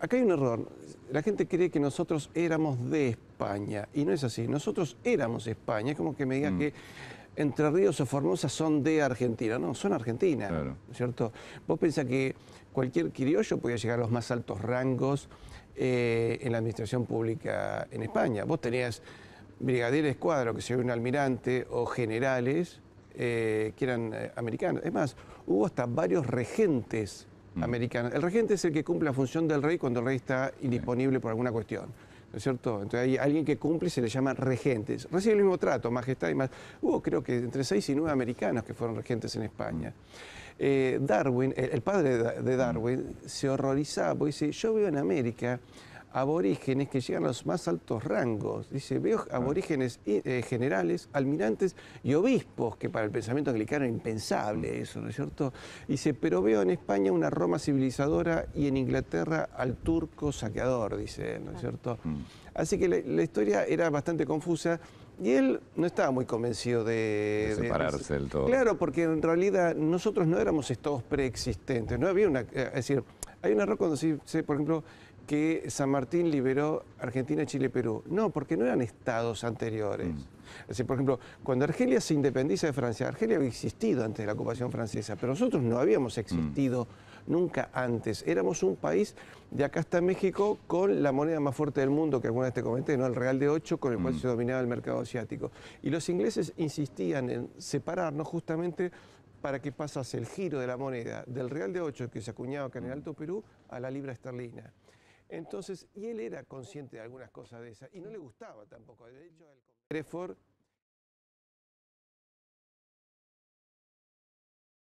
acá hay un error. La gente cree que nosotros éramos de España y no es así. Nosotros éramos España. Es como que me digas mm. que Entre Ríos o Formosa son de Argentina. No, son Argentina. ¿Cierto? Vos pensás que cualquier criollo podía llegar a los más altos rangos eh, en la administración pública en España. Vos tenías brigadieres escuadro que se un almirante, o generales eh, que eran eh, americanos. Es más, hubo hasta varios regentes el regente es el que cumple la función del rey cuando el rey está indisponible por alguna cuestión. ¿no es cierto? Entonces hay alguien que cumple y se le llama regentes. Recibe el mismo trato, majestad y más. Hubo creo que entre seis y nueve americanos que fueron regentes en España. Eh, Darwin, el, el padre de Darwin, se horrorizaba porque dice, yo vivo en América aborígenes que llegan a los más altos rangos. Dice, veo ah. aborígenes eh, generales, almirantes y obispos, que para el pensamiento anglicano era impensable mm. eso, ¿no es cierto? Dice, pero veo en España una Roma civilizadora y en Inglaterra al turco saqueador, dice, ¿no es ah. cierto? Mm. Así que la, historia era bastante confusa. Y él no estaba muy convencido de... separarse del todo. Claro, porque en realidad nosotros no éramos estados preexistentes, no había una... Eh, es decir, hay un error cuando se por ejemplo, que San Martín liberó Argentina, Chile, Perú. No, porque no eran estados anteriores. Mm. por ejemplo, cuando Argelia se independiza de Francia, Argelia había existido antes de la ocupación francesa, pero nosotros no habíamos mm. existido nunca antes. Éramos un país de acá hasta México con la moneda más fuerte del mundo, que alguna vez te comenté, ¿no? el Real de 8, con el cual mm. se dominaba el mercado asiático. Y los ingleses insistían en separarnos justamente para que pasase el giro de la moneda del Real de 8 que se acuñaba acá en el Alto Perú a la libra esterlina. Entonces, y él era consciente de algunas cosas de esas y no le gustaba tampoco. De hecho, el